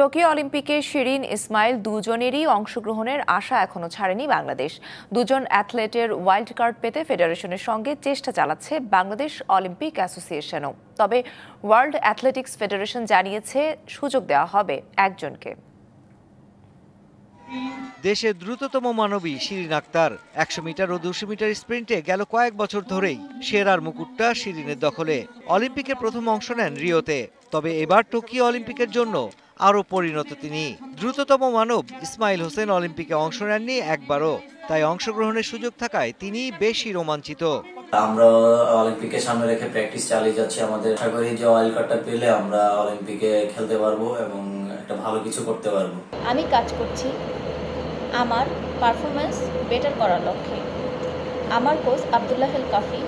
Tokyo অলিম্পিকে শিরিন ইসমাইল দুজনেরই অংশগ্রহণের আশা এখনও ছাড়েনি বাংলাদেশ দুজন অ্যাথলেটের ওয়াইল্ড কার্ড পেতে ফেডারেশনের সঙ্গে চেষ্টা চালাচ্ছে বাংলাদেশ অলিম্পিক অ্যাসোসিয়েশনও তবে ওয়ার্ল্ড অ্যাথলেটিক্স ফেডারেশন জানিয়েছে সুযোগ দেওয়া হবে একজনকে দেশের দ্রুততম মানবী শিরিন আক্তার একশো মিটার ও দুশো মিটার স্প্রিন্টে গেল কয়েক বছর ধরেই সেরার মুকুটটা শিরিনের দখলে অলিম্পিকের প্রথম অংশ নেন রিওতে তবে এবার টোকিও অলিম্পিকের জন্য আরও পরিণত তিনি দ্রুততম মানব ইসমাইল হোসেন অলিম্পিকে অংশ নেননি একবারও তাই অংশগ্রহণের সুযোগ থাকায় তিনি বেশি রোমাঞ্চিত আমরা অলিম্পিকে সামনে রেখে প্র্যাকটিস চালিয়ে যাচ্ছি আমাদের আশা করি যে ওয়ার্ল্ড কাপটা পেলে আমরা অলিম্পিকে খেলতে পারবো এবং একটা ভালো কিছু করতে পারবো আমি কাজ করছি আমার পারফরমেন্স বেটার করার লক্ষ্যে আমার কোচ আবদুল্লাহ কাফি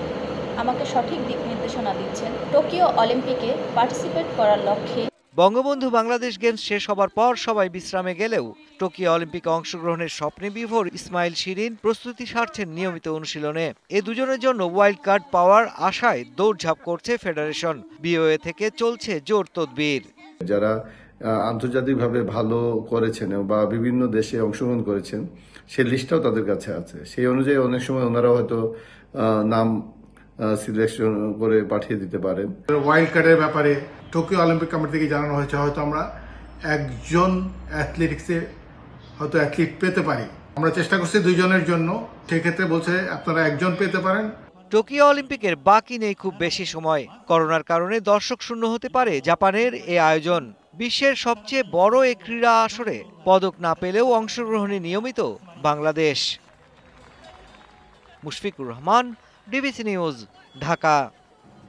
আমাকে সঠিক দিক নির্দেশনা দিচ্ছেন টোকিও অলিম্পিকে পার্টিসিপেট করার লক্ষ্যে বঙ্গবন্ধু বাংলাদেশ গেমস শেষ হবার পর সবাই বিশ্রামে গেলেও টোকিও অলিম্পিকে অংশগ্রহণের স্বপ্নে বিভোর ইসমাইল শিরিন প্রস্তুতি সারছেন নিয়মিত অনুশীলনে এ দুজনের জন্য ওয়াইল্ড কার্ড পাওয়ার আশায় দৌড়ঝাঁপ করছে ফেডারেশন বিওএ থেকে চলছে জোর তদবির যারা আন্তর্জাতিকভাবে ভালো করেছেন বা বিভিন্ন দেশে অংশগ্রহণ করেছেন সেই লিস্টটাও তাদের কাছে আছে সেই অনুযায়ী অনেক সময় ওনারা হয়তো নাম সিলেকশন করে পাঠিয়ে দিতে পারেন ওয়াইল্ড কার্ডের ব্যাপারে টোকিও অলিম্পিক কমিটি থেকে জানানো হয়েছে হয়তো আমরা একজন অ্যাথলেটিক্সে হয়তো অ্যাথলিট পেতে পারি আমরা চেষ্টা করছি দুইজনের জন্য সেক্ষেত্রে বলছে আপনারা একজন পেতে পারেন টোকিও অলিম্পিকের বাকি নেই খুব বেশি সময় করোনার কারণে দর্শক শূন্য হতে পারে জাপানের এ আয়োজন বিশ্বের সবচেয়ে বড় এ ক্রীড়া আসরে পদক না পেলেও অংশগ্রহণে নিয়মিত বাংলাদেশ মুশফিকুর রহমান ডিবিসি নিউজ ঢাকা